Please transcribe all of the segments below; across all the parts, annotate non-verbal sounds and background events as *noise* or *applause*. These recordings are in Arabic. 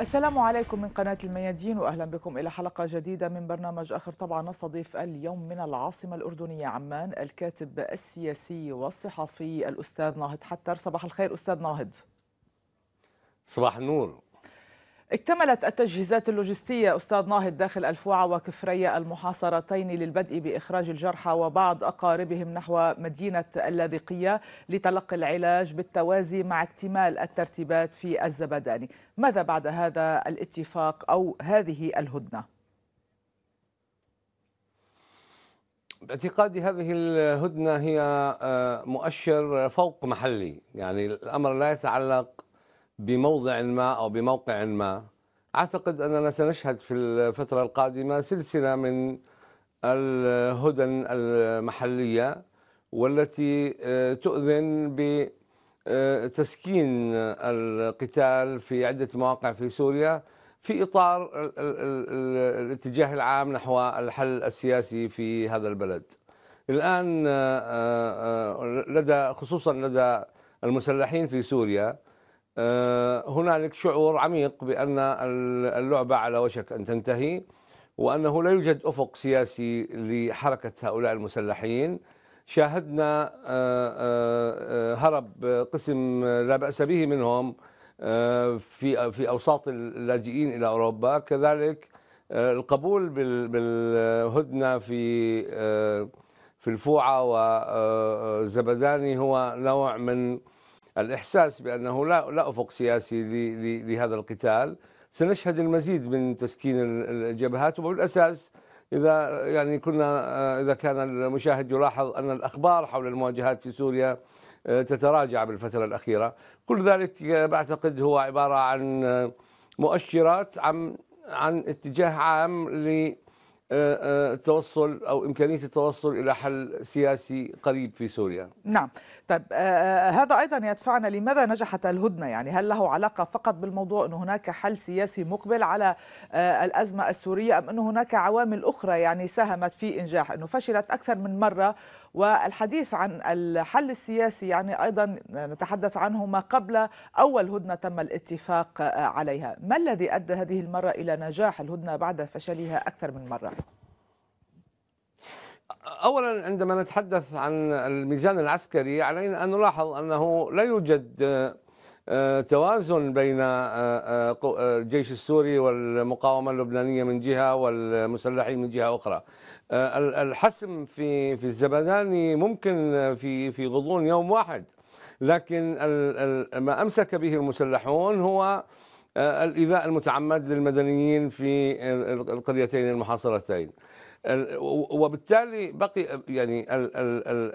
السلام عليكم من قناة الميادين وأهلا بكم إلى حلقة جديدة من برنامج آخر طبعا نستضيف اليوم من العاصمة الأردنية عمان الكاتب السياسي والصحفي الأستاذ ناهد حتر صباح الخير أستاذ ناهد صباح النور اكتملت التجهيزات اللوجستية أستاذ ناهد داخل الفوعة وكفرية المحاصرتين للبدء بإخراج الجرحى وبعض أقاربهم نحو مدينة اللاذقية لتلقي العلاج بالتوازي مع اكتمال الترتيبات في الزبداني ماذا بعد هذا الاتفاق أو هذه الهدنة؟ باعتقادي هذه الهدنة هي آه، مؤشر فوق محلي يعني الأمر لا يتعلق بموضع ما أو بموقع ما أعتقد أننا سنشهد في الفترة القادمة سلسلة من الهدن المحلية والتي آه، تؤذن بتسكين آه، القتال في عدة مواقع في سوريا في إطار الاتجاه العام نحو الحل السياسي في هذا البلد الآن آه، لدى خصوصا لدى المسلحين في سوريا آه، هنالك شعور عميق بان اللعبه على وشك ان تنتهي وانه لا يوجد افق سياسي لحركه هؤلاء المسلحين شاهدنا آه، آه، هرب قسم لا باس به منهم في في اوساط اللاجئين الى اوروبا كذلك القبول بالهدنه في في الفوعه وزبداني هو نوع من الإحساس بأنه لا, لا أفق سياسي لهذا القتال سنشهد المزيد من تسكين الجبهات وبالأساس إذا يعني كنا آه، إذا كان المشاهد يلاحظ أن الأخبار حول المواجهات في سوريا آه، تتراجع بالفترة الأخيرة كل ذلك آه، بعتقد هو عبارة عن مؤشرات عن عن اتجاه عام التوصل او امكانيه التوصل الى حل سياسي قريب في سوريا. نعم، طيب آه،, آه هذا ايضا يدفعنا لماذا نجحت الهدنه يعني هل له علاقه فقط بالموضوع انه هناك حل سياسي مقبل على آه الازمه السوريه ام انه هناك عوامل اخرى يعني ساهمت في انجاح انه فشلت اكثر من مره والحديث عن الحل السياسي يعني أيضا نتحدث عنه ما قبل أول هدنة تم الاتفاق عليها ما الذي أدى هذه المرة إلى نجاح الهدنة بعد فشلها أكثر من مرة؟ اولا عندما نتحدث عن الميزان العسكري علينا ان نلاحظ انه لا يوجد آه، توازن بين آه، آه، الجيش السوري والمقاومه اللبنانيه من جهه والمسلحين من جهه اخرى آه، الحسم في في الزبداني ممكن آه، في في غضون يوم واحد لكن ما امسك به المسلحون هو آه، الايذاء المتعمد للمدنيين في القريتين المحاصرتين وبالتالي بقي يعني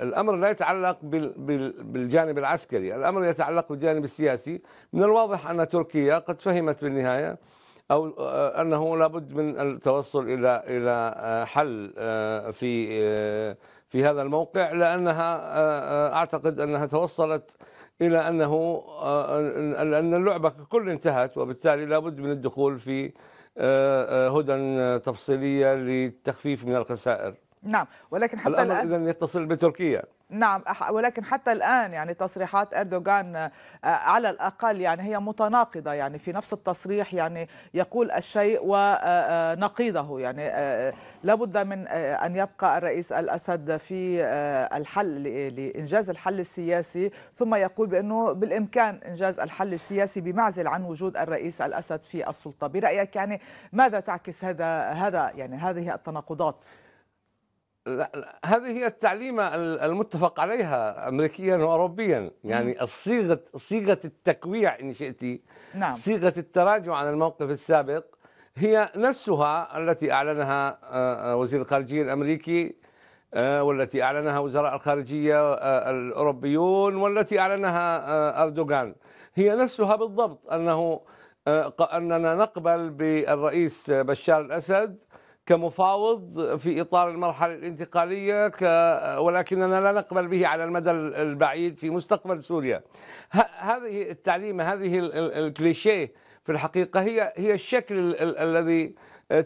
الامر لا يتعلق بالجانب العسكري، الامر يتعلق بالجانب السياسي، من الواضح ان تركيا قد فهمت بالنهايه او آه، انه لابد من التوصل الى الى آه، حل آه، في في هذا الموقع لانها اعتقد انها توصلت الى انه ان اللعبه ككل انتهت وبالتالي لابد من الدخول في هدى تفصيليه للتخفيف من الخسائر نعم ولكن حتى الان اذا يتصل بتركيا نعم ولكن حتى الآن يعني تصريحات أردوغان آه، على الأقل يعني هي متناقضة يعني في نفس التصريح يعني يقول الشيء ونقيضه آه، آه، يعني لابد من أن يبقى الرئيس الأسد في الحل لإنجاز الحل السياسي ثم يقول بأنه بالإمكان إنجاز الحل السياسي بمعزل عن وجود الرئيس الأسد في السلطة برأيك يعني ماذا تعكس هذا هذا يعني هذه التناقضات هذه هي التعليمة المتفق عليها أمريكيا وأوروبيا يعني صيغة صيغة التكويع إن شئت نعم. صيغة التراجع عن الموقف السابق هي نفسها التي أعلنها آه، آه، وزير الخارجية الأمريكي آه، والتي أعلنها وزراء الخارجية الأوروبيون والتي أعلنها أردوغان هي نفسها بالضبط أنه أننا نقبل بالرئيس بشار الأسد كمفاوض في اطار المرحله الانتقاليه ك... ولكننا لا نقبل به على المدى البعيد في مستقبل سوريا. ه... هذه التعليمه هذه الكليشيه في الحقيقه هي هي الشكل ال... الذي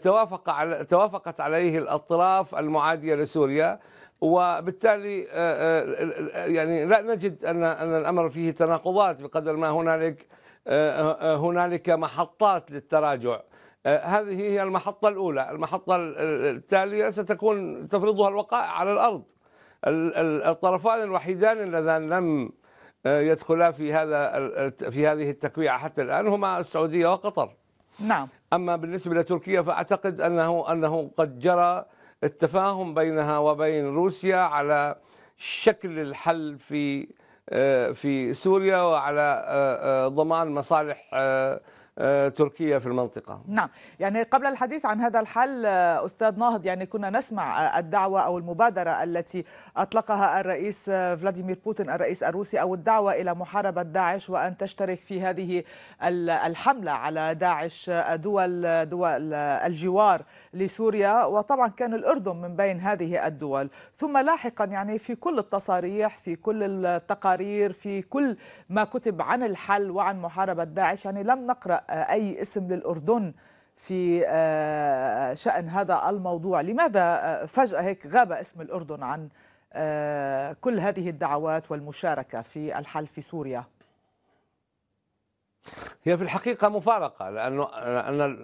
توافق على توافقت عليه الاطراف المعاديه لسوريا وبالتالي آه، آه، يعني لا نجد ان ان الامر فيه تناقضات بقدر ما هنالك آه، هنالك محطات للتراجع آه، هذه هي المحطة الأولى المحطة التالية ستكون تفرضها الوقائع على الأرض الطرفان الوحيدان اللذان لم آه، يدخلا في هذا في هذه التكويعة حتى الآن هما السعودية وقطر نعم أما بالنسبة لتركيا فأعتقد أنه أنه قد جرى التفاهم بينها وبين روسيا على شكل الحل في آه، في سوريا وعلى ضمان مصالح آه، تركيا في المنطقة نعم يعني قبل الحديث عن هذا الحل آه، أستاذ ناهض يعني كنا نسمع الدعوة أو المبادرة التي أطلقها الرئيس آه، فلاديمير بوتين الرئيس الروسي أو الدعوة إلى محاربة داعش وأن تشترك في هذه الحملة على داعش دول دول الجوار لسوريا وطبعا كان الأردن من بين هذه الدول ثم لاحقا يعني في كل التصاريح في كل التقارير في كل ما كتب عن الحل وعن محاربة داعش يعني لم نقرأ أي اسم للأردن في آه، شأن هذا الموضوع لماذا آه، فجأة هيك غاب اسم الأردن عن آه، كل هذه الدعوات والمشاركة في الحل في سوريا هي في الحقيقة مفارقة لأنه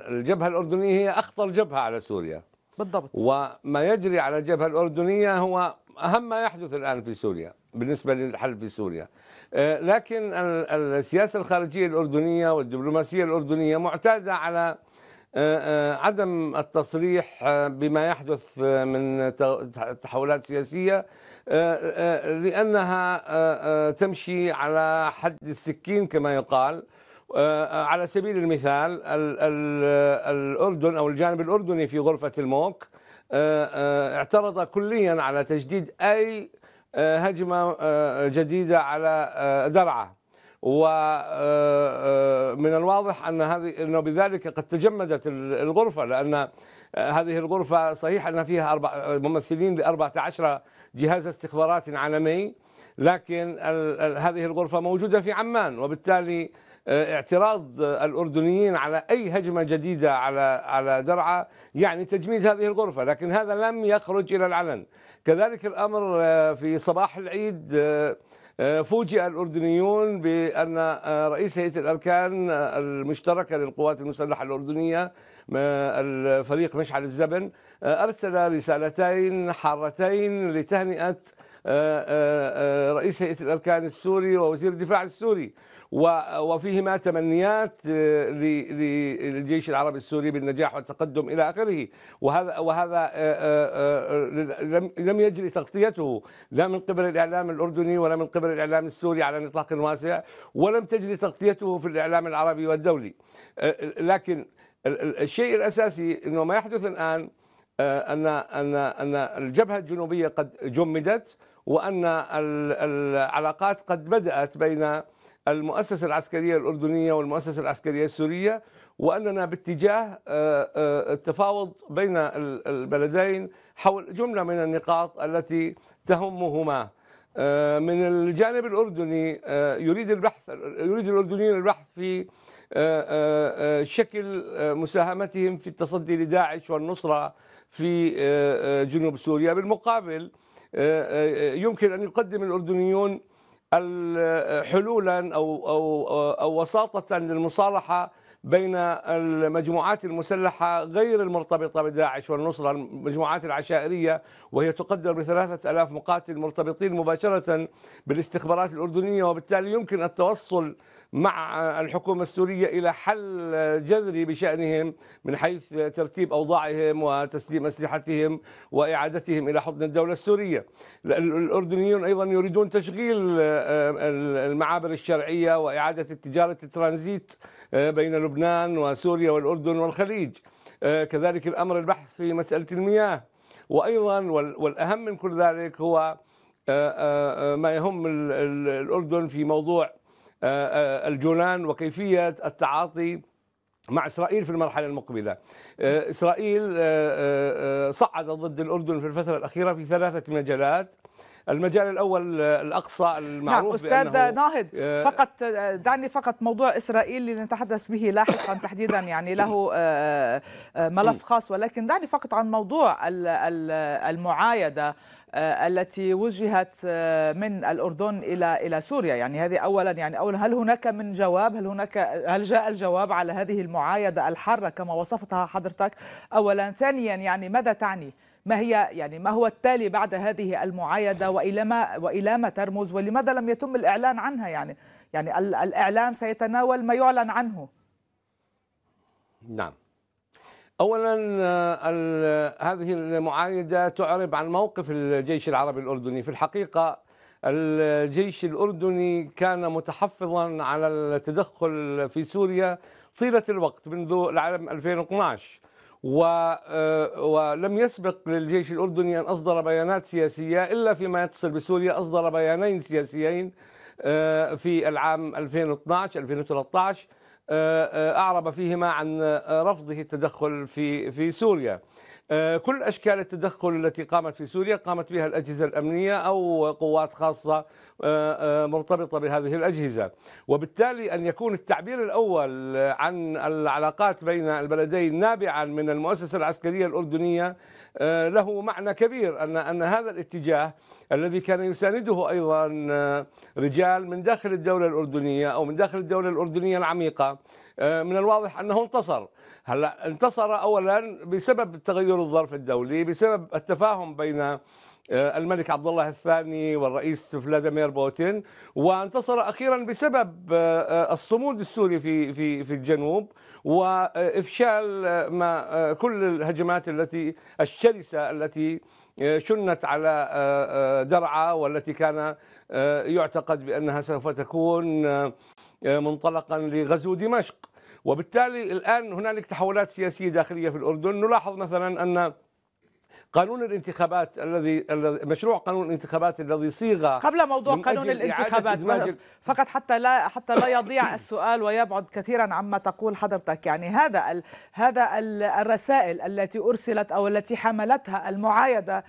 الجبهة الأردنية هي أخطر جبهة على سوريا بالضبط وما يجري على الجبهة الأردنية هو أهم ما يحدث الآن في سوريا بالنسبة للحل في سوريا آه، لكن السياسة الخارجية الأردنية والدبلوماسية الأردنية معتادة على آه، آه، عدم التصريح بما يحدث من تحولات سياسيه لانها تمشي على حد السكين كما يقال على سبيل المثال الاردن او الجانب الاردني في غرفه الموك آه، آه، اعترض كليا على تجديد أي آه، هجمة جديدة على درعا ومن الواضح أن هذه أنه بذلك قد تجمدت الغرفة لأن هذه الغرفة صحيح أن فيها أربع ممثلين ل 14 جهاز استخبارات عالمي لكن هذه الغرفة موجودة في عمان وبالتالي آه، اعتراض آه، الاردنيين على اي هجمه جديده على على درعا يعني تجميد هذه الغرفه لكن هذا لم يخرج الى العلن كذلك الامر آه، في صباح العيد فوجئ الأردنيون بأن رئيس هيئة الأركان المشتركة للقوات المسلحة الأردنية الفريق مشعل الزبن أرسل رسالتين حارتين لتهنئة رئيس هيئة الأركان السوري ووزير الدفاع السوري وفيهما تمنيات آه، للجيش العربي السوري بالنجاح والتقدم الى اخره وهذا وهذا آه، آه، لم يجري تغطيته لا من قبل الاعلام الاردني ولا من قبل الاعلام السوري على نطاق واسع ولم تجري تغطيته في الاعلام العربي والدولي لكن الشيء الاساسي انه ما يحدث الان ان ان ان الجبهه الجنوبيه قد جمدت وان العلاقات قد بدات بين المؤسسة العسكرية الأردنية والمؤسسة العسكرية السورية وأننا باتجاه آه، آه، التفاوض بين البلدين حول جملة من النقاط التي تهمهما آه، من الجانب الأردني يريد البحث يريد الأردنيين البحث في شكل مساهمتهم في التصدي لداعش والنصرة في جنوب سوريا بالمقابل يمكن أن يقدم الأردنيون حلولا او او او وساطه للمصالحه بين المجموعات المسلحة غير المرتبطة بداعش والنصرة المجموعات العشائرية وهي تقدر بثلاثة ألاف مقاتل مرتبطين مباشرة بالاستخبارات الأردنية وبالتالي يمكن التوصل مع الحكومة السورية إلى حل جذري بشأنهم من حيث ترتيب أوضاعهم وتسليم أسلحتهم وإعادتهم إلى حضن الدولة السورية الأردنيون أيضا يريدون تشغيل آه، آه، المعابر الشرعية وإعادة تجارة الترانزيت آه، بين لبنان وسوريا والأردن والخليج كذلك الأمر البحث في مسألة المياه وأيضا والأهم من كل ذلك هو ما يهم الأردن في موضوع آه، آه، الجولان وكيفية التعاطي مع اسرائيل في المرحله المقبله. آه، اسرائيل صعدت ضد الاردن في الفتره الاخيره في ثلاثه مجالات. المجال الاول الاقصى المعروف نعم استاذ ناهد فقط دعني فقط موضوع اسرائيل لنتحدث به لاحقا *coughs* تحديدا يعني له ملف خاص ولكن دعني فقط عن موضوع المعايده آه، التي وجهت آه، من الاردن الى الى سوريا يعني هذه اولا يعني اولا هل هناك من جواب هل هناك هل جاء الجواب على هذه المعايده الحاره كما وصفتها حضرتك اولا ثانيا يعني ماذا تعني ما هي يعني ما هو التالي بعد هذه المعايده والى ما والى ما ترمز ولماذا لم يتم الاعلان عنها يعني يعني الاعلام سيتناول ما يعلن عنه نعم اولا آه، هذه المعايده تعرب عن موقف الجيش العربي الاردني في الحقيقه الجيش الاردني كان متحفظا على التدخل في سوريا طيله الوقت منذ العام 2012 آه، ولم يسبق للجيش الاردني ان اصدر بيانات سياسيه الا فيما يتصل بسوريا اصدر بيانين سياسيين آه، في العام 2012 2013 آه، آه، أعرب فيهما عن آه، رفضه التدخل في في سوريا كل أشكال التدخل التي قامت في سوريا قامت بها الأجهزة الأمنية أو قوات خاصة مرتبطة بهذه الأجهزة وبالتالي أن يكون التعبير الأول عن العلاقات بين البلدين نابعا من المؤسسة العسكرية الأردنية آه، له معنى كبير ان ان هذا الاتجاه الذي كان يسانده ايضا آه، رجال من داخل الدوله الاردنيه او من داخل الدوله الاردنيه العميقه آه، من الواضح انه انتصر هلا انتصر اولا بسبب تغير الظرف الدولي بسبب التفاهم بين آه، الملك عبد الله الثاني والرئيس فلاديمير بوتين وانتصر اخيرا بسبب آه، آه، الصمود السوري في في في الجنوب وافشال ما كل الهجمات التي الشرسه التي شنت على درعا والتي كان يعتقد بانها سوف تكون منطلقا لغزو دمشق وبالتالي الان هنالك تحولات سياسيه داخليه في الاردن نلاحظ مثلا ان قانون الانتخابات الذي مشروع قانون الانتخابات الذي صيغ قبل موضوع قانون الانتخابات فقط حتى لا حتى لا يضيع *coughs* السؤال ويبعد كثيرا عما تقول حضرتك يعني هذا ال هذا ال الرسائل التي ارسلت او التي حملتها المعايده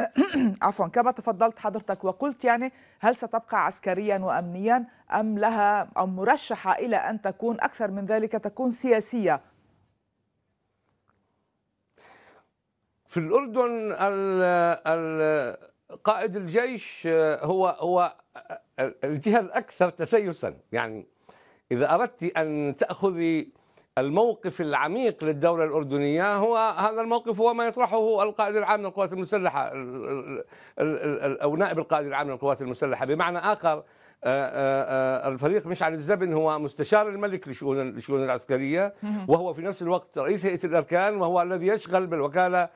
*coughs* عفوا كما تفضلت حضرتك وقلت يعني هل ستبقى عسكريا وامنيا ام لها او مرشحه الى ان تكون اكثر من ذلك تكون سياسيه في الاردن قائد الجيش آه، هو هو آه، الجهه الاكثر تسيسا يعني اذا اردت ان تاخذي الموقف العميق للدولة الأردنية هو هذا الموقف هو ما يطرحه القائد العام للقوات المسلحة أو نائب القائد العام للقوات المسلحة بمعنى آخر آه، آه، آه، الفريق مشعل الزبن هو مستشار الملك لشؤون الشؤون العسكريه وهو في نفس الوقت رئيس هيئه الاركان وهو الذي يشغل بالوكاله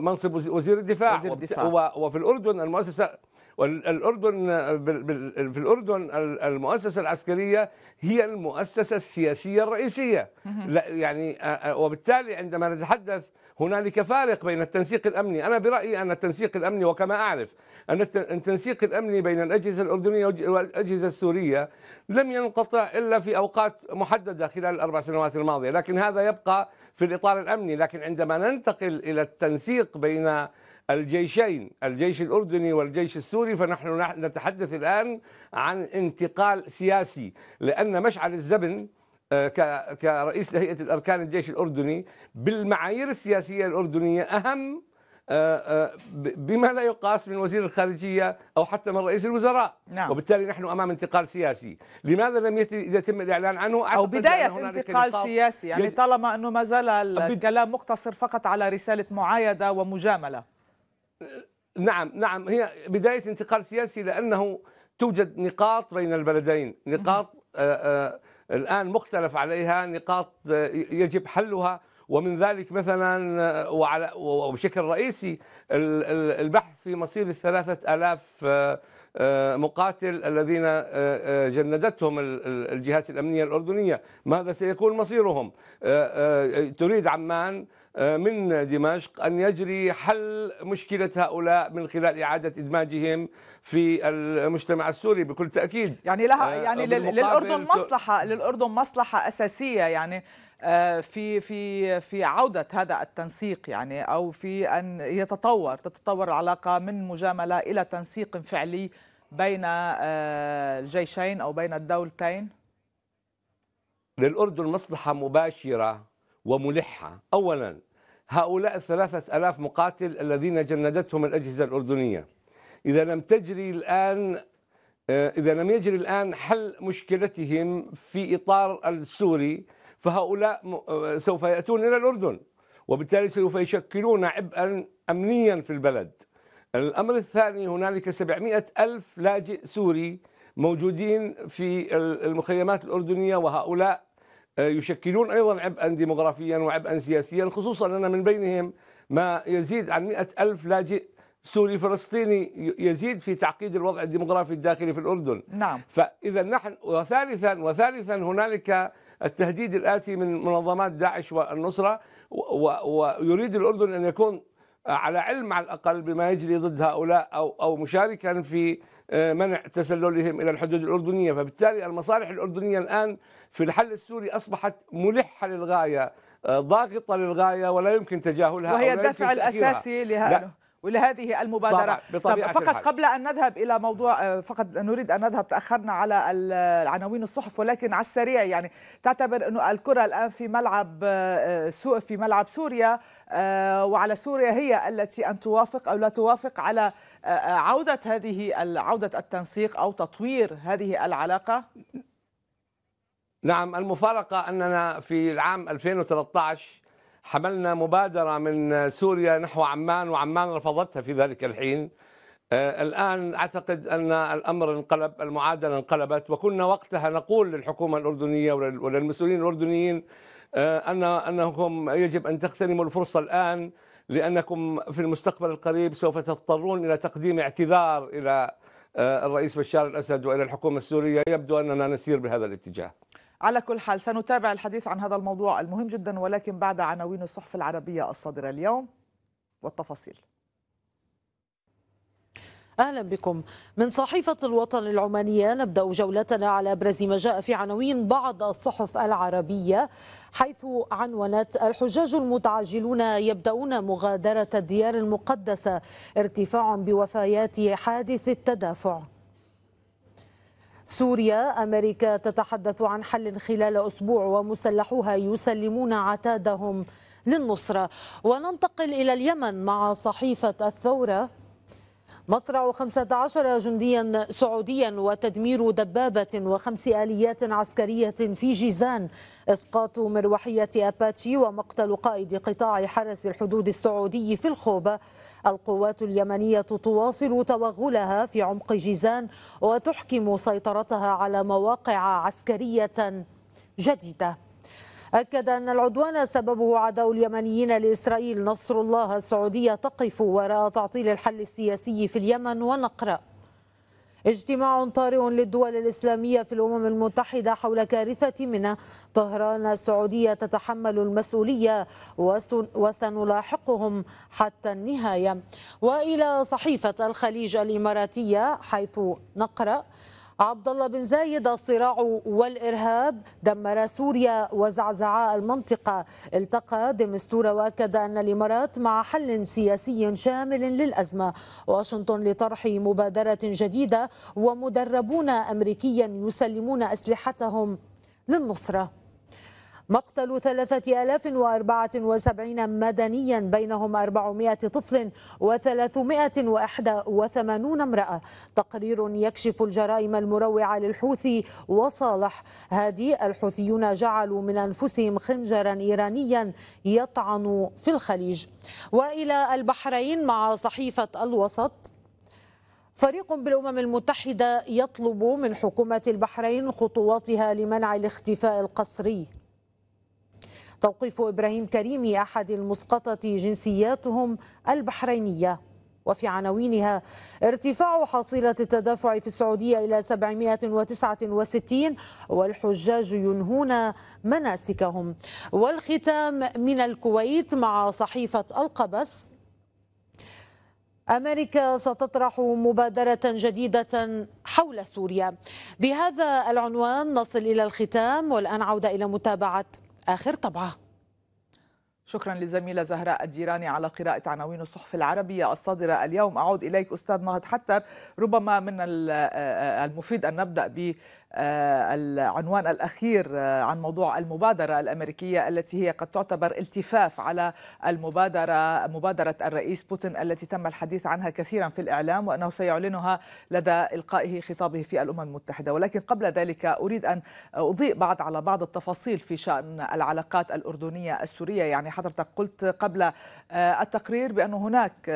منصب وزير الدفاع, وزير الدفاع. وفي الاردن المؤسسه والاردن في الاردن المؤسسه العسكريه هي المؤسسه السياسيه الرئيسيه لا يعني وبالتالي عندما نتحدث هنالك فارق بين التنسيق الامني، انا برايي ان التنسيق الامني وكما اعرف ان التنسيق الامني بين الاجهزه الاردنيه والاجهزه السوريه لم ينقطع الا في اوقات محدده خلال الاربع سنوات الماضيه، لكن هذا يبقى في الاطار الامني، لكن عندما ننتقل الى التنسيق بين الجيشين الجيش الأردني والجيش السوري فنحن نتحدث الآن عن انتقال سياسي لأن مشعل الزبن آه، كرئيس لهيئة الأركان الجيش الأردني بالمعايير السياسية الأردنية أهم آه، آه، بما لا يقاس من وزير الخارجية أو حتى من رئيس الوزراء نعم. وبالتالي نحن أمام انتقال سياسي لماذا لم يتم الإعلان عنه أو بداية انتقال سياسي يعني طالما أنه ما زال الكلام مقتصر فقط على رسالة معايدة ومجاملة نعم نعم هي بداية انتقال سياسي لأنه توجد نقاط بين البلدين نقاط آه، آه، الآن مختلف عليها نقاط آه، يجب حلها ومن ذلك مثلا وعلى وبشكل رئيسي البحث في مصير الثلاثة ألاف آه، مقاتل الذين آه، آه، جندتهم الجهات الأمنية الأردنية ماذا سيكون مصيرهم تريد عمان من دمشق أن يجري حل مشكلة هؤلاء من خلال إعادة إدماجهم في المجتمع السوري بكل تاكيد يعني لها آه، يعني للاردن مصلحه للاردن مصلحه اساسيه يعني آه، في في في عوده هذا التنسيق يعني او في ان يتطور تتطور العلاقه من مجامله الى تنسيق فعلي بين آه، الجيشين او بين الدولتين للاردن مصلحه مباشره وملحه اولا هؤلاء الثلاثه الاف مقاتل الذين جندتهم الاجهزه الاردنيه إذا لم تجري الآن آه، إذا لم يجري الآن حل مشكلتهم في إطار السوري فهؤلاء آه، سوف يأتون إلى الأردن وبالتالي سوف يشكلون عبئا أمنيا في البلد الأمر الثاني هنالك 700 ألف لاجئ سوري موجودين في المخيمات الأردنية وهؤلاء آه، يشكلون أيضا عبئا ديمغرافيا وعبئا سياسيا خصوصا أن من بينهم ما يزيد عن 100 ألف لاجئ سوري فلسطيني يزيد في تعقيد الوضع الديمغرافي الداخلي في الأردن نعم فإذا نحن وثالثا وثالثا هنالك التهديد الآتي من منظمات داعش والنصرة ويريد الأردن أن يكون على علم على الأقل بما يجري ضد هؤلاء أو, أو مشاركا في آه، منع تسللهم إلى الحدود الأردنية فبالتالي المصالح الأردنية الآن في الحل السوري أصبحت ملحة للغاية آه، ضاغطة للغاية ولا يمكن تجاهلها وهي الدافع الأساسي لهذا ولهذه المبادرة بطبيعة فقط الحاجة. قبل أن نذهب إلى موضوع آه، فقط نريد أن نذهب تأخرنا على العناوين الصحف ولكن على السريع يعني تعتبر أنه الكرة الآن في ملعب آه، آه، في ملعب سوريا وعلى سوريا هي التي أن توافق أو لا توافق على عودة هذه عودة التنسيق أو تطوير هذه العلاقة نعم المفارقة أننا في العام 2013 حملنا مبادرة من سوريا نحو عمان وعمان رفضتها في ذلك الحين آه، الآن أعتقد أن الأمر انقلب المعادلة انقلبت وكنا وقتها نقول للحكومة الأردنية وللمسؤولين الأردنيين آه، أن أنهم يجب أن تغتنموا الفرصة الآن لأنكم في المستقبل القريب سوف تضطرون إلى تقديم اعتذار إلى آه، الرئيس بشار الأسد وإلى الحكومة السورية يبدو أننا نسير بهذا الاتجاه على كل حال سنتابع الحديث عن هذا الموضوع المهم جدا ولكن بعد عناوين الصحف العربية الصادرة اليوم والتفاصيل اهلا بكم من صحيفه الوطن العمانيه نبدا جولتنا على ابرز ما جاء في عناوين بعض الصحف العربيه حيث عنونت الحجاج المتعجلون يبداون مغادره الديار المقدسه ارتفاع بوفيات حادث التدافع سوريا أمريكا تتحدث عن حل خلال أسبوع ومسلحوها يسلمون عتادهم للنصرة وننتقل إلى اليمن مع صحيفة الثورة مصرع 15 جنديا سعوديا وتدمير دبابة وخمس آليات عسكرية في جيزان إسقاط مروحية أباتشي ومقتل قائد قطاع حرس الحدود السعودي في الخوبة القوات اليمنية تواصل توغلها في عمق جيزان وتحكم سيطرتها على مواقع عسكرية جديدة أكد أن العدوان سببه عداء اليمنيين لإسرائيل نصر الله السعودية تقف وراء تعطيل الحل السياسي في اليمن ونقرأ اجتماع طارئ للدول الإسلامية في الأمم المتحدة حول كارثة منى طهران السعودية تتحمل المسؤولية وسنلاحقهم حتى النهاية وإلى صحيفة الخليج الإماراتية حيث نقرأ عبد الله بن زايد الصراع والارهاب دمر سوريا وزعزع المنطقه التقى دمستوره واكد ان الامارات مع حل سياسي شامل للازمه واشنطن لطرح مبادره جديده ومدربون امريكيا يسلمون اسلحتهم للنصره مقتل 3074 مدنيا بينهم 400 طفل و381 امرأة تقرير يكشف الجرائم المروعة للحوثي وصالح هادي الحوثيون جعلوا من أنفسهم خنجرا إيرانيا يطعن في الخليج وإلى البحرين مع صحيفة الوسط فريق بالامم المتحده يطلب من حكومه البحرين خطواتها لمنع الاختفاء القسري توقيف إبراهيم كريمي أحد المسقطة جنسياتهم البحرينية وفي عناوينها ارتفاع حصيلة التدافع في السعودية إلى 769 والحجاج ينهون مناسكهم والختام من الكويت مع صحيفة القبس امريكا ستطرح مبادره جديده حول سوريا بهذا العنوان نصل الى الختام والان عوده الى متابعه آخر طبعة شكرا للزميلة زهراء الديراني على قراءة عناوين الصحف العربية الصادرة اليوم أعود إليك أستاذ نهض حتى ربما من آه، آه، المفيد أن نبدأ ب آه، العنوان الأخير آه، عن موضوع المبادرة الأمريكية التي هي قد تعتبر التفاف على المبادرة مبادرة الرئيس بوتين التي تم الحديث عنها كثيرا في الإعلام وأنه سيعلنها لدى إلقائه خطابه في الأمم المتحدة ولكن قبل ذلك أريد أن أضيء بعض على بعض التفاصيل في شأن العلاقات الأردنية السورية يعني حضرتك قلت قبل آه، التقرير بأن هناك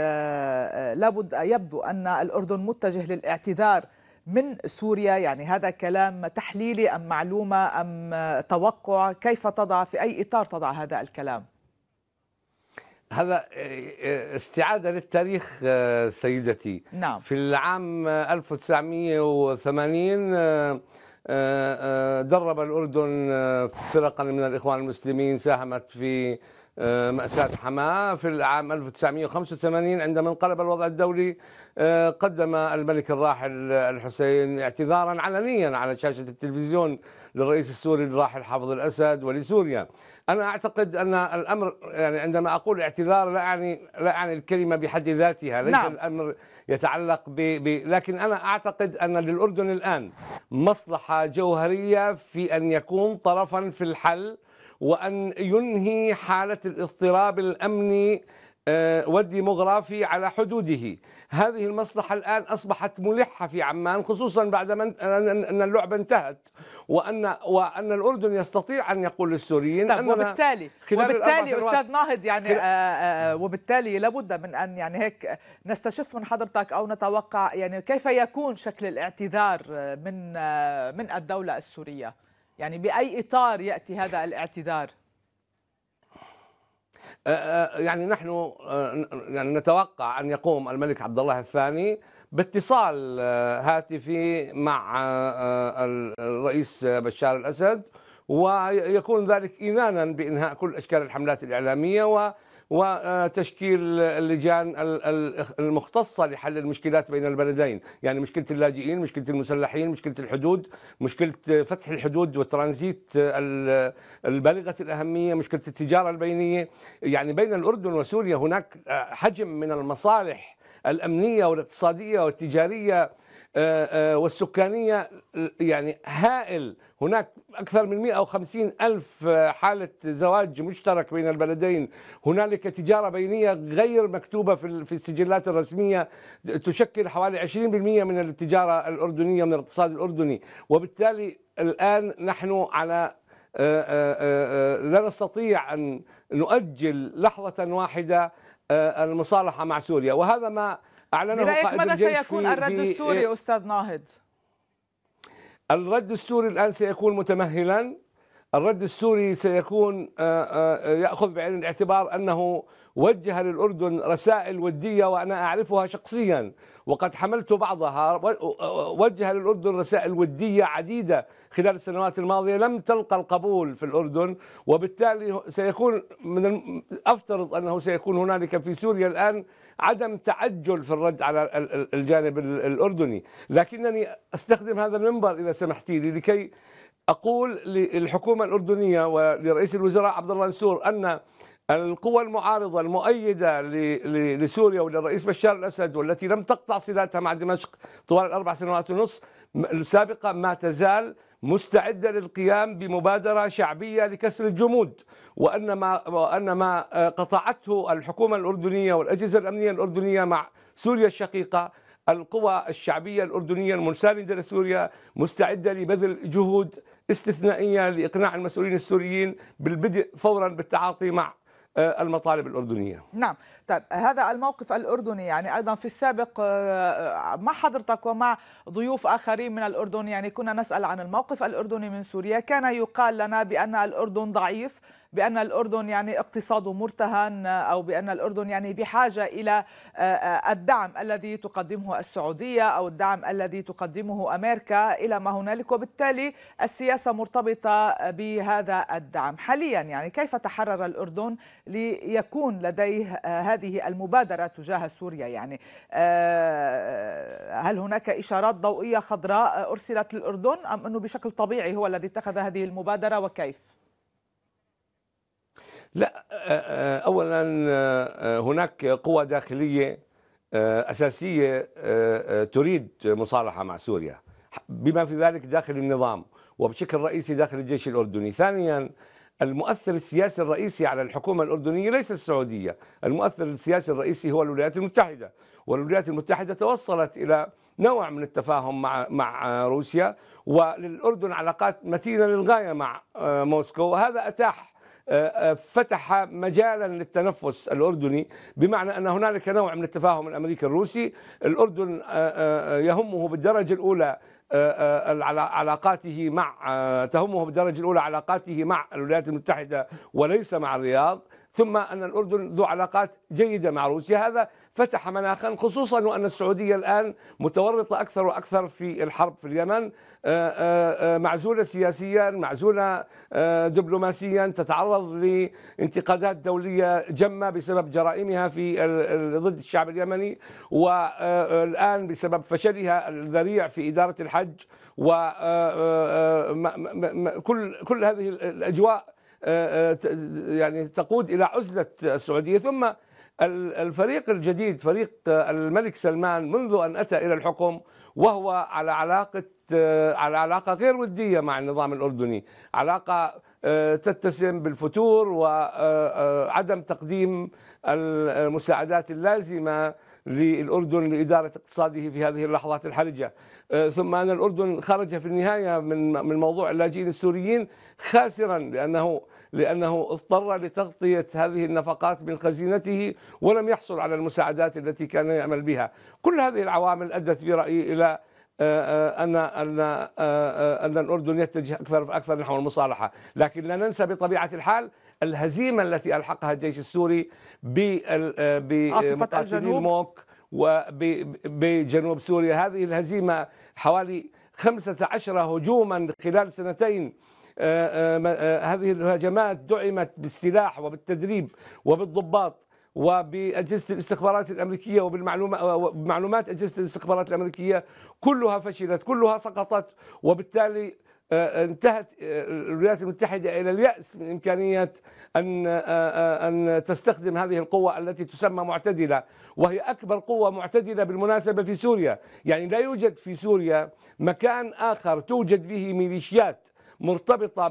لابد يبدو أن الأردن متجه للاعتذار من سوريا يعني هذا كلام تحليلي أم معلومة أم توقع كيف تضع في أي إطار تضع هذا الكلام هذا آه، آه، استعادة للتاريخ آه، سيدتي نعم. في العام 1980 درب الأردن فرقا من الإخوان المسلمين ساهمت في آه، مأساة حماة في العام 1985 عندما انقلب الوضع الدولي آه، قدم الملك الراحل الحسين اعتذارا علنيا على شاشة التلفزيون للرئيس السوري الراحل حافظ الأسد ولسوريا أنا أعتقد أن الأمر يعني عندما أقول اعتذار لا أعني لا أعني الكلمة بحد ذاتها ليس نعم. الأمر يتعلق ب, ب لكن أنا أعتقد أن للأردن الآن مصلحة جوهرية في أن يكون طرفا في الحل وأن ينهي حالة الاضطراب الأمني آه، والديموغرافي على حدوده هذه المصلحة الآن أصبحت ملحة في عمان خصوصا بعد أن اللعبة انتهت وأن وأن الأردن يستطيع أن يقول للسوريين أننا وبالتالي وبالتالي أستاذ ناهد يعني آآ آآ آه، آه، وبالتالي لابد من أن يعني هيك نستشف من حضرتك أو نتوقع يعني كيف يكون شكل الاعتذار من من الدولة السورية يعني باي اطار ياتي هذا الاعتذار؟ أه، أه، يعني نحن أه، يعني نتوقع ان يقوم الملك عبد الله الثاني باتصال هاتفي مع الرئيس بشار الاسد ويكون ذلك إيمانا بإنهاء كل أشكال الحملات الإعلامية و وتشكيل اللجان المختصه لحل المشكلات بين البلدين، يعني مشكله اللاجئين، مشكله المسلحين، مشكله الحدود، مشكله فتح الحدود والترانزيت البالغه الاهميه، مشكله التجاره البينيه، يعني بين الاردن وسوريا هناك حجم من المصالح الامنيه والاقتصاديه والتجاريه آه، آه، والسكانية آه، يعني هائل هناك أكثر من 150 ألف حالة زواج مشترك بين البلدين هنالك تجارة بينية غير مكتوبة في السجلات الرسمية تشكل حوالي 20% من التجارة الأردنية من الاقتصاد الأردني وبالتالي الآن نحن على لا نستطيع أن نؤجل لحظة واحدة المصالحة مع سوريا وهذا ما أعلنه قائد ماذا سيكون الرد السوري إيه؟ أستاذ ناهد؟ الرد السوري الآن سيكون متمهلا الرد السوري سيكون آه، آه، يأخذ بعين الاعتبار أنه وجه للأردن رسائل ودية وأنا أعرفها شخصيا وقد حملت بعضها وجه للأردن رسائل ودية عديدة خلال السنوات الماضية لم تلقى القبول في الأردن وبالتالي سيكون من أفترض أنه سيكون هنالك في سوريا الآن عدم تعجل في الرد على الجانب الأردني لكنني أستخدم هذا المنبر إذا سمحتي لي لكي أقول للحكومة الأردنية ولرئيس الوزراء عبد الله نسور أن القوى المعارضة المؤيدة لسوريا وللرئيس بشار الأسد والتي لم تقطع صلاتها مع دمشق طوال الأربع سنوات ونصف السابقة ما تزال مستعدة للقيام بمبادرة شعبية لكسر الجمود وأن ما, وأن ما آه، قطعته الحكومة الأردنية والأجهزة الأمنية الأردنية مع سوريا الشقيقة القوى الشعبية الأردنية المنساندة لسوريا مستعدة لبذل جهود استثنائية لإقناع المسؤولين السوريين بالبدء فورا بالتعاطي مع المطالب الأردنية نعم طيب هذا الموقف الأردني يعني أيضا في السابق آه، آه، مع حضرتك ومع ضيوف آخرين من الأردن يعني كنا نسأل عن الموقف الأردني من سوريا كان يقال لنا بأن الأردن ضعيف بأن الأردن يعني اقتصاده مرتهن آه، أو بأن الأردن يعني بحاجة إلى الدعم الذي تقدمه السعودية أو الدعم الذي تقدمه أمريكا إلى ما هنالك وبالتالي السياسة مرتبطة بهذا الدعم حاليا يعني كيف تحرر الأردن ليكون لديه هذا هذه المبادرة تجاه سوريا يعني آه، هل هناك إشارات ضوئية خضراء أرسلت للأردن أم أنه بشكل طبيعي هو الذي اتخذ هذه المبادرة وكيف؟ لا آه، آه، أولا هناك قوى داخلية أساسية تريد مصالحة مع سوريا بما في ذلك داخل النظام وبشكل رئيسي داخل الجيش الأردني ثانيا المؤثر السياسي الرئيسي على الحكومة الأردنية ليس السعودية المؤثر السياسي الرئيسي هو الولايات المتحدة والولايات المتحدة توصلت إلى نوع من التفاهم مع مع روسيا وللأردن علاقات متينة للغاية مع آه، موسكو وهذا أتاح آه، آه، فتح مجالا للتنفس الاردني بمعنى ان هنالك نوع من التفاهم الامريكي الروسي الاردن يهمه بالدرجه الاولى آه، آه، علاقاته مع آه، تهمه بالدرجه الاولى علاقاته مع الولايات المتحده وليس مع الرياض ثم ان الاردن ذو علاقات جيده مع روسيا هذا فتح مناخا خصوصا وان السعوديه الان متورطه اكثر واكثر في الحرب في اليمن آه، آه، آه، معزوله سياسيا معزوله دبلوماسيا تتعرض لانتقادات دوليه جمه بسبب جرائمها في ضد الشعب اليمني والان بسبب فشلها الذريع في اداره الحج وكل كل هذه الاجواء يعني تقود الى عزله السعوديه ثم الفريق الجديد فريق آه، الملك سلمان منذ أن أتى إلى الحكم وهو على علاقة آه، على علاقة غير ودية مع النظام الأردني علاقة آه، تتسم بالفتور وعدم تقديم المساعدات اللازمة للأردن لإدارة اقتصاده في هذه اللحظات الحرجة أه، ثم أن الأردن خرج في النهاية من من موضوع اللاجئين السوريين خاسرا لأنه لأنه اضطر لتغطية هذه النفقات من خزينته ولم يحصل على المساعدات التي كان يعمل بها كل هذه العوامل أدت برأيي إلى أه، أه، ان ان ان الاردن يتجه اكثر فاكثر نحو المصالحه، لكن لا ننسى بطبيعه الحال الهزيمة التي ألحقها الجيش السوري بمقاتلي آه، الموك وبجنوب سوريا هذه الهزيمة حوالي 15 هجوما خلال سنتين آه، آه، هذه الهجمات دعمت بالسلاح وبالتدريب وبالضباط وباجهزه الاستخبارات الامريكيه وبالمعلومات اجهزه الاستخبارات الامريكيه كلها فشلت كلها سقطت وبالتالي آه، آه، انتهت آه، الولايات المتحدة إلى اليأس من إمكانية أن أن تستخدم هذه القوة التي تسمى معتدلة وهي أكبر قوة معتدلة بالمناسبة في سوريا يعني لا يوجد في سوريا مكان آخر توجد به ميليشيات مرتبطه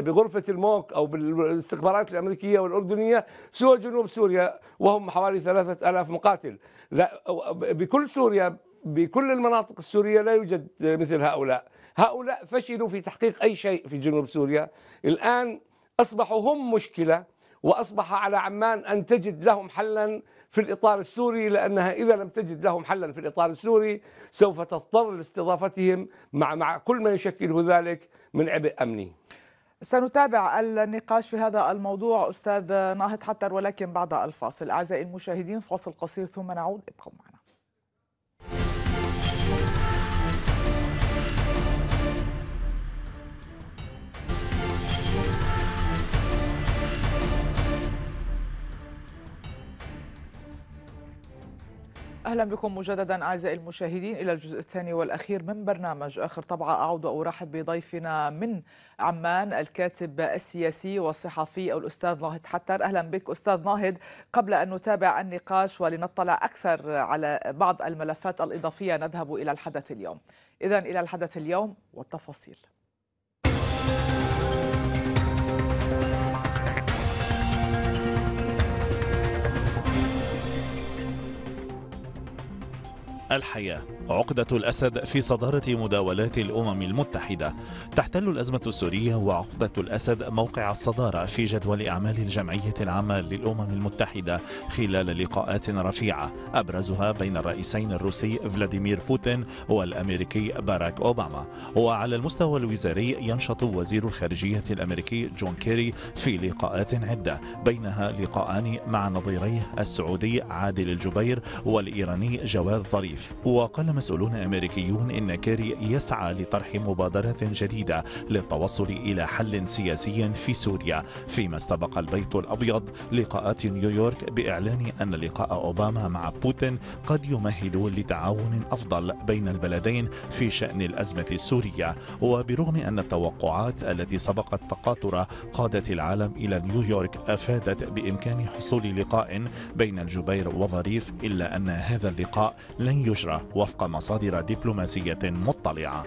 بغرفه الموك او بالاستخبارات الامريكيه والاردنيه سوى جنوب سوريا وهم حوالي 3000 مقاتل لا بكل سوريا بكل المناطق السورية لا يوجد مثل هؤلاء هؤلاء فشلوا في تحقيق أي شيء في جنوب سوريا الآن أصبحوا هم مشكلة وأصبح على عمان أن تجد لهم حلا في الإطار السوري لأنها إذا لم تجد لهم حلا في الإطار السوري سوف تضطر لاستضافتهم مع, مع كل ما يشكله ذلك من عبء أمني سنتابع النقاش في هذا الموضوع أستاذ ناهد حتر ولكن بعد الفاصل أعزائي المشاهدين فاصل قصير ثم نعود ابقوا معنا اهلا بكم مجددا اعزائي المشاهدين الى الجزء الثاني والاخير من برنامج اخر طبعه اعود وارحب بضيفنا من عمان الكاتب السياسي والصحفي الاستاذ ناهد حتر اهلا بك استاذ ناهد قبل ان نتابع النقاش ولنطلع اكثر على بعض الملفات الاضافيه نذهب الى الحدث اليوم اذا الى الحدث اليوم والتفاصيل الحياه عقدة الأسد في صدارة مداولات الأمم المتحدة تحتل الأزمة السورية وعقدة الأسد موقع الصدارة في جدول أعمال الجمعية العامة للأمم المتحدة خلال لقاءات رفيعة أبرزها بين الرئيسين الروسي فلاديمير بوتين والأمريكي باراك أوباما وعلى المستوى الوزاري ينشط وزير الخارجية الأمريكي جون كيري في لقاءات عدة بينها لقاءان مع نظيريه السعودي عادل الجبير والإيراني جواد ظريف وقال مسؤولون أمريكيون إن كيري يسعى لطرح مبادرة جديدة للتوصل إلى حل سياسي في سوريا فيما استبق البيت الأبيض لقاءات نيويورك بإعلان أن لقاء أوباما مع بوتين قد يمهد لتعاون أفضل بين البلدين في شأن الأزمة السورية وبرغم أن التوقعات التي سبقت تقاطر قاده العالم إلى نيويورك أفادت بإمكان حصول لقاء بين الجبير وظريف إلا أن هذا اللقاء لن يجرى وفق مصادر دبلوماسية مطلعة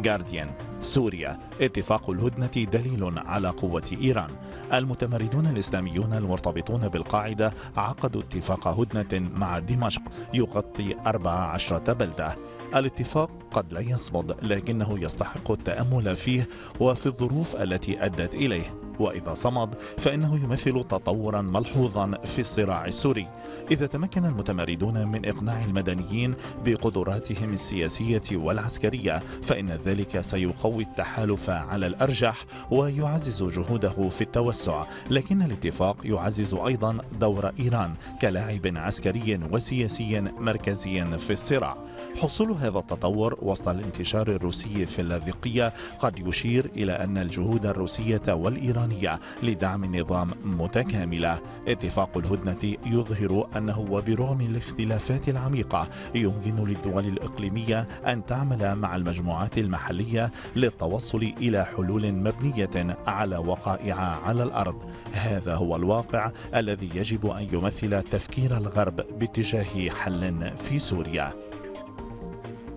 جارديان سوريا اتفاق الهدنة دليل على قوة إيران المتمردون الإسلاميون المرتبطون بالقاعدة عقدوا اتفاق هدنة مع دمشق يغطي 14 بلدة الاتفاق قد لا يصمد لكنه يستحق التأمل فيه وفي الظروف التي أدت إليه وإذا صمد فإنه يمثل تطورا ملحوظا في الصراع السوري إذا تمكن المتمردون من إقناع المدنيين بقدراتهم السياسية والعسكرية فإن ذلك سيقوي التحالف على الأرجح ويعزز جهوده في التوسع لكن الاتفاق يعزز أيضا دور إيران كلاعب عسكري وسياسي مركزي في الصراع حصول هذا التطور وسط الانتشار الروسي في اللاذقية قد يشير إلى أن الجهود الروسية والإيرانية الإيرانية لدعم نظام متكاملة اتفاق الهدنة يظهر أنه وبرغم الاختلافات العميقة يمكن للدول الإقليمية أن تعمل مع المجموعات المحلية للتوصل إلى حلول مبنية على وقائع على الأرض هذا هو الواقع الذي يجب أن يمثل تفكير الغرب باتجاه حل في سوريا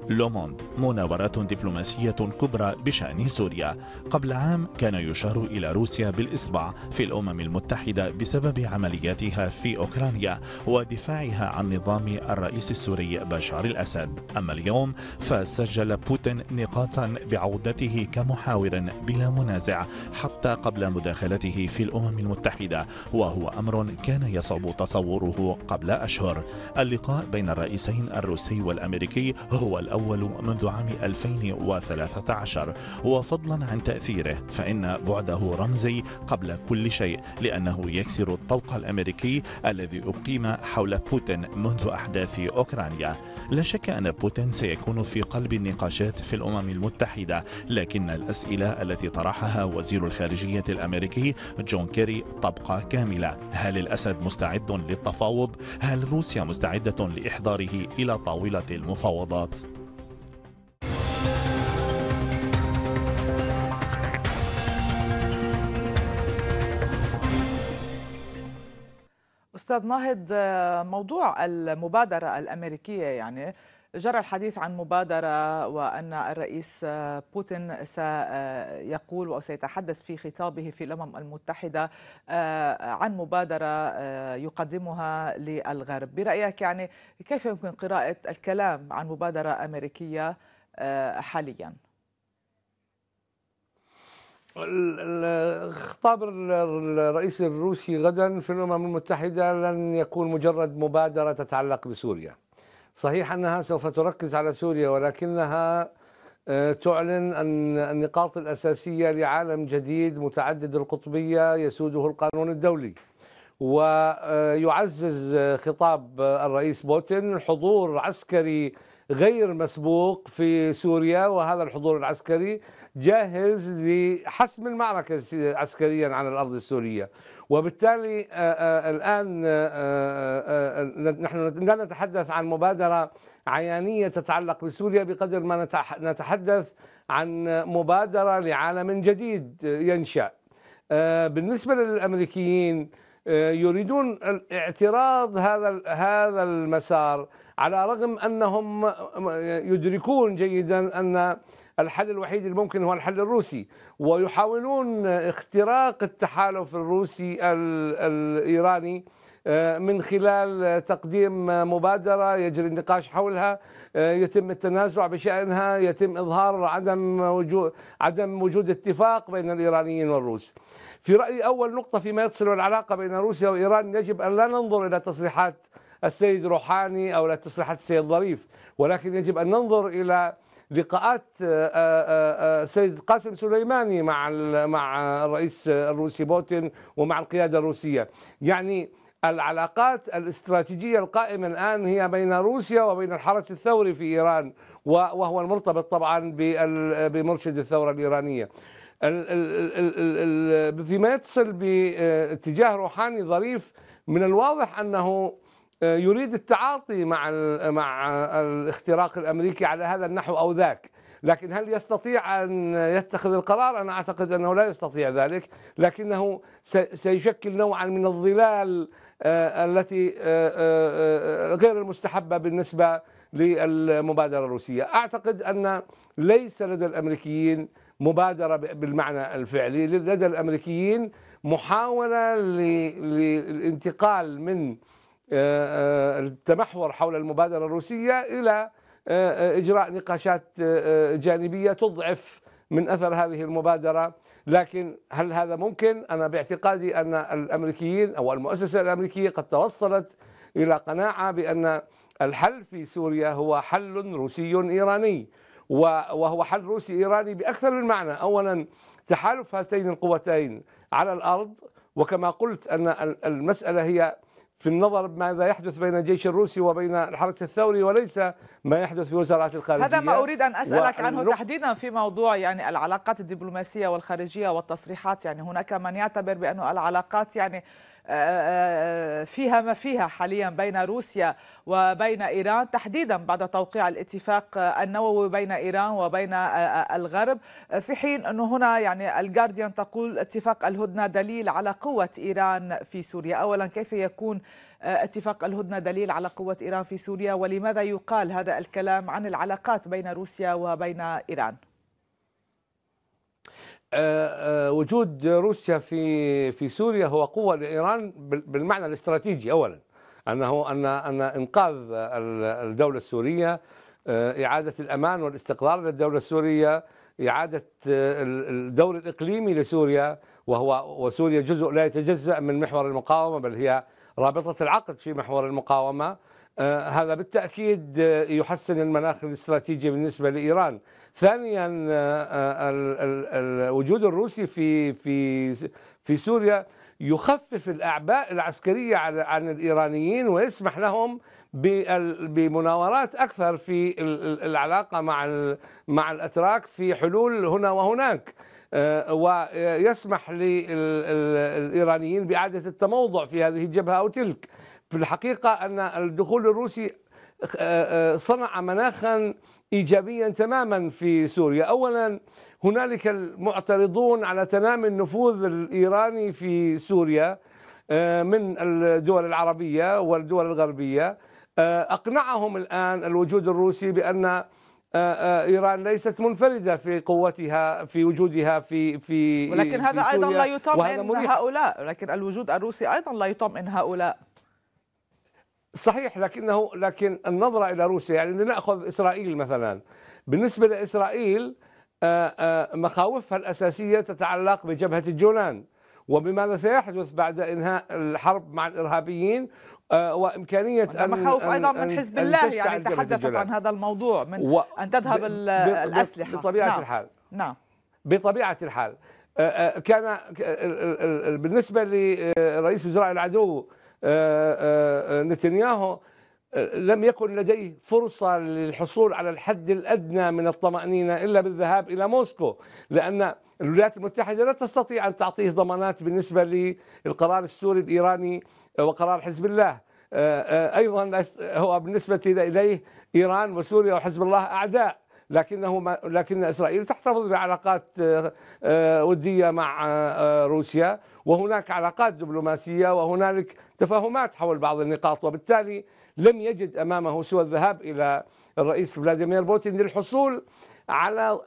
لوموند مناورات دبلوماسية كبرى بشأن سوريا قبل عام كان يشار إلى روسيا بالإصبع في الأمم المتحدة بسبب عملياتها في أوكرانيا ودفاعها عن نظام الرئيس السوري بشار الأسد أما اليوم فسجل بوتين نقاطا بعودته كمحاور بلا منازع حتى قبل مداخلته في الأمم المتحدة وهو أمر كان يصعب تصوره قبل أشهر اللقاء بين الرئيسين الروسي والأمريكي هو الأول الأول منذ عام 2013 وفضلا عن تأثيره فإن بعده رمزي قبل كل شيء لأنه يكسر الطوق الأمريكي الذي أقيم حول بوتين منذ أحداث أوكرانيا لا شك أن بوتين سيكون في قلب النقاشات في الأمم المتحدة لكن الأسئلة التي طرحها وزير الخارجية الأمريكي جون كيري تبقى كاملة هل الأسد مستعد للتفاوض؟ هل روسيا مستعدة لإحضاره إلى طاولة المفاوضات؟ استاذ ناهد آه، موضوع المبادره الامريكيه يعني جرى الحديث عن مبادره وان الرئيس آه، بوتين سيقول آه، وسيتحدث في خطابه في الامم المتحده عن مبادره يقدمها للغرب برايك يعني كيف يمكن قراءه الكلام عن مبادره امريكيه آه، حاليا الخطاب الرئيس الروسي غدا في الامم المتحده لن يكون مجرد مبادره تتعلق بسوريا. صحيح انها سوف تركز على سوريا ولكنها آه، تعلن ان النقاط الاساسيه لعالم جديد متعدد القطبيه يسوده القانون الدولي. ويعزز خطاب الرئيس بوتين حضور عسكري غير مسبوق في سوريا وهذا الحضور العسكري جاهز لحسم المعركة عسكريا على الأرض السورية وبالتالي آه، آه، الآن آه، نحن لا نتحدث عن مبادرة عيانية تتعلق بسوريا بقدر ما نتحدث عن مبادرة لعالم جديد ينشأ بالنسبة للأمريكيين يريدون اعتراض هذا هذا المسار على الرغم أنهم يدركون جيدا أن الحل الوحيد الممكن هو الحل الروسي ويحاولون اختراق التحالف الروسي الإيراني آه، من خلال تقديم مبادرة يجري النقاش حولها آه، يتم التنازع بشأنها يتم إظهار عدم وجود عدم وجود اتفاق بين الإيرانيين والروس في رأيي أول نقطة فيما يتصل العلاقة بين روسيا وإيران يجب أن لا ننظر إلى تصريحات السيد روحاني أو لا تصريحات السيد ظريف ولكن يجب أن ننظر إلى لقاءات آه، آه، آه، السيد قاسم سليماني مع مع الرئيس الروسي بوتين ومع القياده الروسيه يعني العلاقات الاستراتيجية القائمة الآن هي بين روسيا وبين الحرس الثوري في إيران وهو المرتبط طبعا بمرشد الثورة الإيرانية فيما يتصل باتجاه روحاني ظريف من الواضح أنه آه، يريد التعاطي مع مع الاختراق الامريكي على هذا النحو او ذاك لكن هل يستطيع ان يتخذ القرار انا اعتقد انه لا يستطيع ذلك لكنه سيشكل نوعا من الظلال آه، التي آه، غير المستحبه بالنسبه للمبادره الروسيه اعتقد ان ليس لدى الامريكيين مبادره بالمعنى الفعلي لدى الامريكيين محاوله للانتقال من آه، آه، التمحور حول المبادرة الروسية إلى آه، إجراء نقاشات جانبية تضعف من أثر هذه المبادرة لكن هل هذا ممكن؟ أنا باعتقادي أن الأمريكيين أو المؤسسة الأمريكية قد توصلت إلى قناعة بأن الحل في سوريا هو حل روسي إيراني وهو حل روسي إيراني بأكثر من معنى أولا تحالف هاتين القوتين على الأرض وكما قلت أن المسألة هي في النظر ماذا يحدث بين الجيش الروسي وبين الحرس الثوري وليس ما يحدث في وزارات الخارجيه هذا ما اريد ان اسالك عنه تحديدا في موضوع يعني العلاقات الدبلوماسيه والخارجيه والتصريحات يعني هناك من يعتبر بان العلاقات يعني آه، آه، آه، فيها ما فيها حاليا بين روسيا وبين إيران تحديدا بعد توقيع الاتفاق النووي بين إيران وبين الغرب في حين أنه هنا يعني الجارديان تقول اتفاق الهدنة دليل على قوة إيران في سوريا أولا كيف يكون اتفاق الهدنة دليل على قوة إيران في سوريا ولماذا يقال هذا الكلام عن العلاقات بين روسيا وبين إيران؟ آه، آه، وجود روسيا في في سوريا هو قوه لايران بالمعنى الاستراتيجي اولا انه ان ان انقاذ الدوله السوريه آه، اعاده الامان والاستقرار للدوله السوريه اعاده الدور الاقليمي لسوريا وهو وسوريا جزء لا يتجزا من محور المقاومه بل هي رابطه العقد في محور المقاومه هذا بالتاكيد يحسن المناخ الاستراتيجي بالنسبه لايران ثانيا آه، آه، الوجود الروسي في في في سوريا يخفف الاعباء العسكريه عن الايرانيين ويسمح لهم بمناورات اكثر في العلاقه مع مع الاتراك في حلول هنا وهناك آه، ويسمح للايرانيين باعاده التموضع في هذه الجبهه او تلك في الحقيقه ان الدخول الروسي آه، آه، صنع مناخا ايجابيا تماما في سوريا، اولا هنالك المعترضون على تنامي النفوذ الايراني في سوريا آه، من الدول العربيه والدول الغربيه اقنعهم الان الوجود الروسي بان ايران ليست منفرده في قوتها في وجودها في في ولكن هذا في ايضا لا يطمئن هؤلاء، لكن الوجود الروسي ايضا لا يطمئن هؤلاء صحيح لكنه لكن النظرة إلى روسيا يعني لنأخذ إسرائيل مثلا بالنسبة لإسرائيل آه، آه، مخاوفها الأساسية تتعلق بجبهة الجولان وبماذا سيحدث بعد انهاء الحرب مع الارهابيين آه، وامكانيه ان مخاوف ايضا من حزب الله يعني تحدثت عن هذا الموضوع من و ان تذهب الاسلحه بطبيعه نعم. الحال نعم بطبيعه الحال كان بالنسبه لرئيس وزراء العدو آه، آه، آه، نتنياهو لم يكن لديه فرصة للحصول على الحد الأدنى من الطمأنينة إلا بالذهاب إلى موسكو لأن الولايات المتحدة لا تستطيع أن تعطيه ضمانات بالنسبة للقرار السوري الإيراني وقرار حزب الله أيضا هو بالنسبة إليه إيران وسوريا وحزب الله أعداء لكنه ما لكن اسرائيل تحتفظ بعلاقات وديه مع روسيا وهناك علاقات دبلوماسية وهنالك تفاهمات حول بعض النقاط وبالتالي لم يجد أمامه سوى الذهاب إلى الرئيس فلاديمير بوتين للحصول على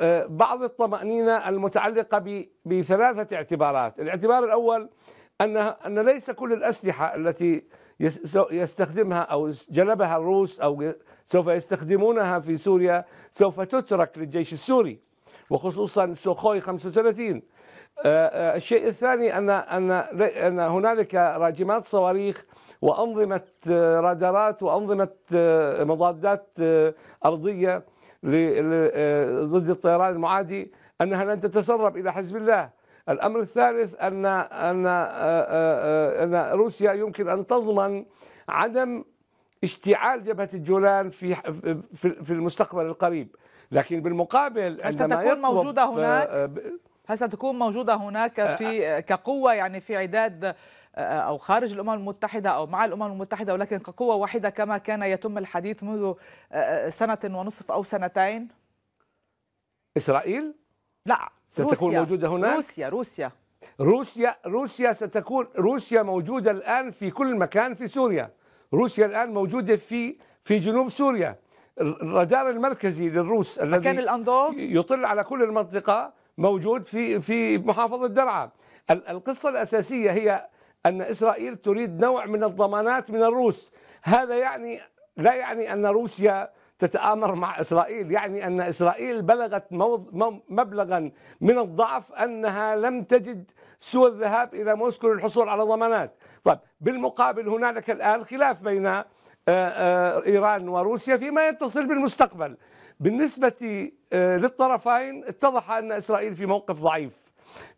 آه، بعض الطمأنينة المتعلقة بثلاثة اعتبارات الاعتبار الأول أن أن ليس كل الأسلحة التي يستخدمها أو جلبها الروس أو سوف يستخدمونها في سوريا سوف تترك للجيش السوري وخصوصا سوخوي 35 آه، آه، الشيء الثاني ان ان ان هنالك راجمات صواريخ وانظمه آه، رادارات وانظمه مضادات ارضيه ضد الطيران المعادي انها لن تتسرب الى حزب الله الامر الثالث ان ان ان روسيا يمكن ان تضمن عدم اشتعال جبهه الجولان في في المستقبل القريب لكن بالمقابل عندما ستكون موجوده هناك هل ستكون موجوده هناك آه، في آه. كقوه يعني في عداد آه، او خارج الامم المتحده او مع الامم المتحده ولكن كقوه واحده كما كان يتم الحديث منذ سنه ونصف او سنتين اسرائيل لا ستكون روسيا. موجوده هناك روسيا روسيا روسيا روسيا ستكون روسيا موجوده الان في كل مكان في سوريا روسيا الان موجوده في في جنوب سوريا الرادار المركزي للروس الذي الاندوف يطل على كل المنطقه موجود في في محافظه درعا القصه الاساسيه هي ان اسرائيل تريد نوع من الضمانات من الروس هذا يعني لا يعني ان روسيا تتآمر مع إسرائيل يعني أن إسرائيل بلغت مبلغا من الضعف أنها لم تجد سوى الذهاب إلى موسكو للحصول على ضمانات طيب بالمقابل هنالك الآن خلاف بين إيران وروسيا فيما يتصل بالمستقبل بالنسبة آه، للطرفين اتضح أن إسرائيل في موقف ضعيف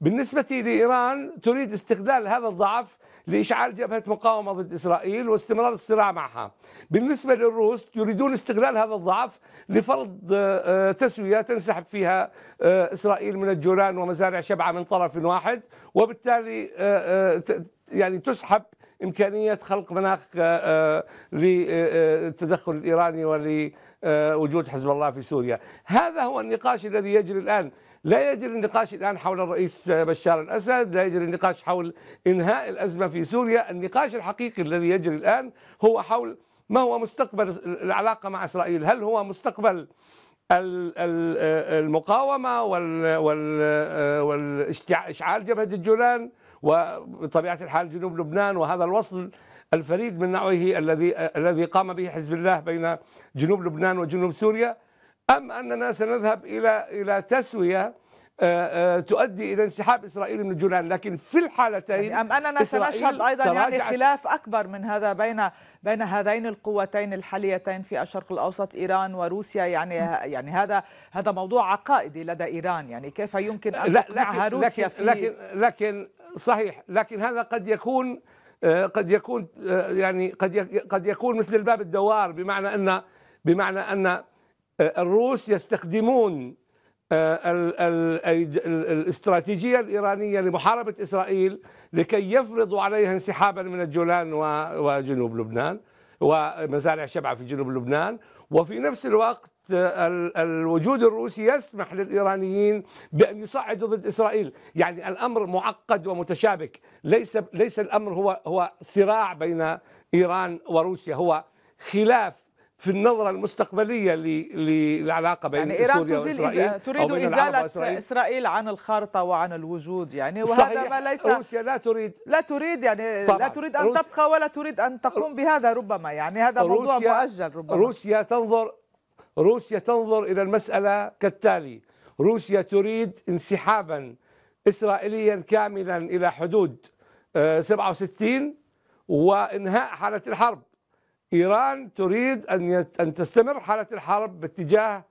بالنسبة لإيران تريد استغلال هذا الضعف لإشعال جبهة مقاومة ضد إسرائيل واستمرار الصراع معها بالنسبة للروس يريدون استغلال هذا الضعف لفرض آه، آه، تسوية تنسحب فيها إسرائيل من الجولان ومزارع شبعة من طرف واحد وبالتالي يعني تسحب إمكانية خلق مناخ للتدخل الإيراني ول آه، وجود حزب الله في سوريا هذا هو النقاش الذي يجري الآن لا يجري النقاش الآن حول الرئيس بشار الأسد لا يجري النقاش حول إنهاء الأزمة في سوريا النقاش الحقيقي الذي يجري الآن هو حول ما هو مستقبل العلاقة مع إسرائيل هل هو مستقبل المقاومة والاشعال جبهة الجولان وبطبيعة الحال جنوب لبنان وهذا الوصل الفريد من نوعه الذي الذي قام به حزب الله بين جنوب لبنان وجنوب سوريا ام اننا سنذهب الى الى تسويه آه، آه، تؤدي الى انسحاب اسرائيل من الجولان لكن في الحالتين ام اننا سنشهد ايضا يعني خلاف اكبر من هذا بين بين هذين القوتين الحاليتين في الشرق الاوسط ايران وروسيا يعني يعني هذا هذا موضوع عقائدي لدى ايران يعني كيف يمكن ان تقنعها روسيا لكن في لكن لكن صحيح لكن هذا قد يكون آه، قد يكون آه، يعني قد قد يكون مثل الباب الدوار بمعنى ان بمعنى ان آه، الروس يستخدمون الاستراتيجية الإيرانية لمحاربة إسرائيل لكي يفرضوا عليها انسحابا من الجولان وجنوب لبنان ومزارع شبعة في جنوب لبنان وفي نفس الوقت آه، الوجود الروسي يسمح للايرانيين بان يصعدوا ضد اسرائيل، يعني الامر معقد ومتشابك، ليس ليس الامر هو هو صراع بين ايران وروسيا، هو خلاف في النظرة المستقبلية للعلاقة بين يعني سوريا وإسرائيل تريد إزالة إسرائيل. إسرائيل عن الخارطة وعن الوجود يعني وهذا صحيح. ما ليس روسيا لا تريد لا تريد يعني طبعا. لا تريد أن روس... تبقى ولا تريد أن تقوم بهذا ربما يعني هذا موضوع مؤجل ربما روسيا تنظر روسيا تنظر إلى المسألة كالتالي روسيا تريد انسحابا إسرائيليا كاملا إلى حدود 67 آه، وإنهاء حالة الحرب إيران تريد أن أن تستمر حالة الحرب باتجاه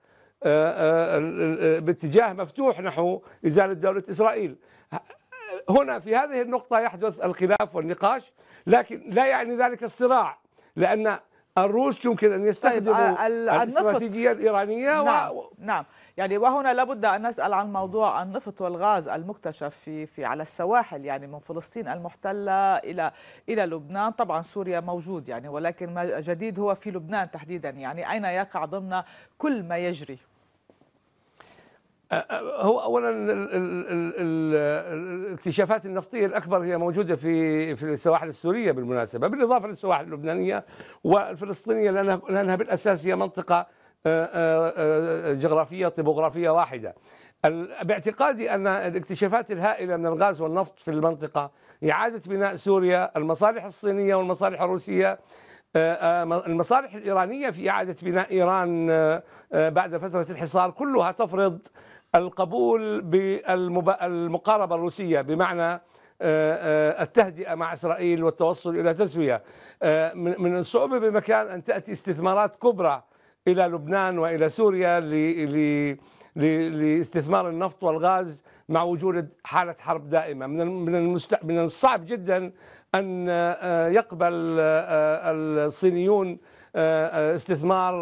آه، آه، آه، باتجاه مفتوح نحو إزالة دولة إسرائيل هنا في هذه النقطة يحدث الخلاف والنقاش لكن لا يعني ذلك الصراع لأن الروس يمكن أن طيب، يستخدموا طيب الاستراتيجية الإيرانية نعم, و... نعم, نعم. يعني وهنا لابد أن نسأل عن موضوع النفط والغاز المكتشف في, في على السواحل يعني من فلسطين المحتلة إلى إلى لبنان طبعا سوريا موجود يعني ولكن ما جديد هو في لبنان تحديدا يعني أين يقع ضمن كل ما يجري هو اولا الاكتشافات النفطيه الاكبر هي موجوده في في السواحل السوريه بالمناسبه بالاضافه للسواحل اللبنانيه والفلسطينيه لانها لانها بالاساس هي منطقه آه، آه، آه، جغرافية طبوغرافية واحدة باعتقادي أن الاكتشافات الهائلة من الغاز والنفط في المنطقة إعادة بناء سوريا المصالح الصينية والمصالح الروسية المصالح الإيرانية في إعادة بناء إيران بعد فترة الحصار كلها تفرض القبول بالمقاربة الروسية بمعنى التهدئة مع إسرائيل والتوصل إلى تسوية من الصعوبة بمكان أن تأتي استثمارات كبرى إلى لبنان وإلى سوريا لاستثمار النفط والغاز مع وجود حالة حرب دائمة من من من الصعب جدا أن آه، آه، يقبل آه، الصينيون استثمار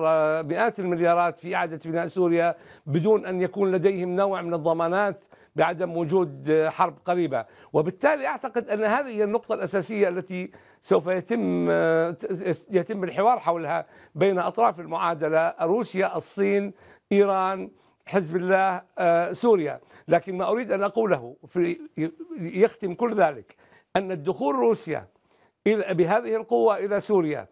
مئات المليارات في إعادة بناء سوريا بدون أن يكون لديهم نوع من الضمانات بعدم وجود آه، حرب قريبة وبالتالي أعتقد أن هذه هي النقطة الأساسية التي سوف يتم آه، يتم الحوار حولها بين أطراف المعادلة روسيا الصين إيران حزب الله آه، سوريا لكن ما أريد أن أقوله في يختم كل ذلك أن الدخول روسيا بهذه القوة إلى سوريا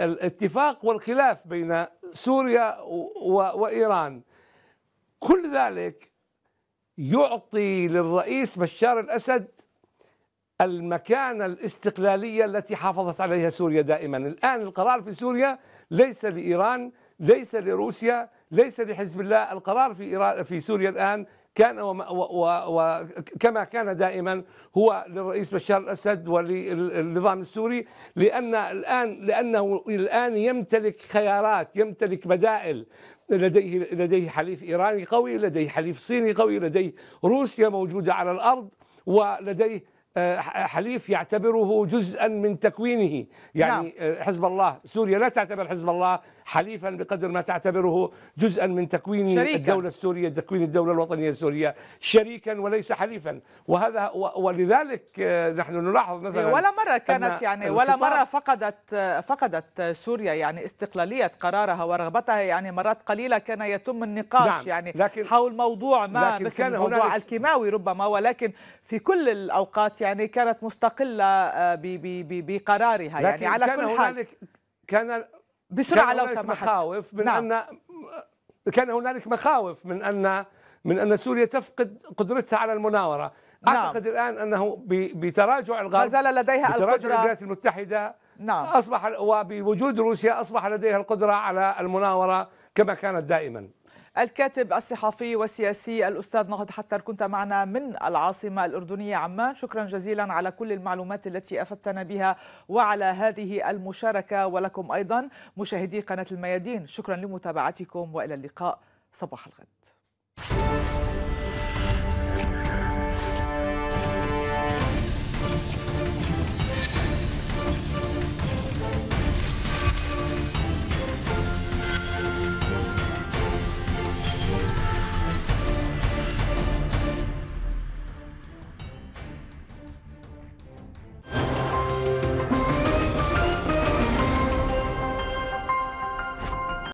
الاتفاق والخلاف بين سوريا وإيران كل ذلك يعطي للرئيس بشار الأسد المكانة الاستقلالية التي حافظت عليها سوريا دائما الآن القرار في سوريا ليس لإيران ليس لروسيا ليس لحزب الله القرار في إيران في سوريا الآن كان وكما كان دائما هو للرئيس بشار الاسد وللنظام السوري لان الان لانه الان يمتلك خيارات يمتلك بدائل لديه لديه حليف ايراني قوي، لديه حليف صيني قوي، لديه روسيا موجوده على الارض ولديه آه، حليف يعتبره جزءا من تكوينه، يعني نعم. آه، حزب الله، سوريا لا تعتبر حزب الله حليفا بقدر ما تعتبره جزءا من تكوين شريكا. الدولة السورية تكوين الدولة الوطنية السورية شريكا وليس حليفا وهذا ولذلك آه، نحن نلاحظ إيه، مثلا ولا مرة كانت يعني ولا مرة فقدت فقدت سوريا يعني استقلالية قرارها ورغبتها يعني مرات قليلة كان يتم النقاش نعم. يعني لكن حول موضوع ما لكن مثل كان موضوع الكيماوي ربما ولكن في كل الأوقات يعني كانت مستقلة آه، بقرارها يعني على كل حال كان بسرعه لو سمحت مخاوف من نعم. ان كان هنالك مخاوف من ان من ان سوريا تفقد قدرتها على المناوره نعم. اعتقد الان انه بتراجع الغرب ما زال لديها بتراجع القدره الولايات المتحده نعم اصبح وبوجود روسيا اصبح لديها القدره على المناوره كما كانت دائما الكاتب الصحفي والسياسي الأستاذ نهض حتر كنت معنا من العاصمة الأردنية عمان شكرا جزيلا على كل المعلومات التي أفدتنا بها وعلى هذه المشاركة ولكم أيضا مشاهدي قناة الميادين شكرا لمتابعتكم وإلى اللقاء صباح الغد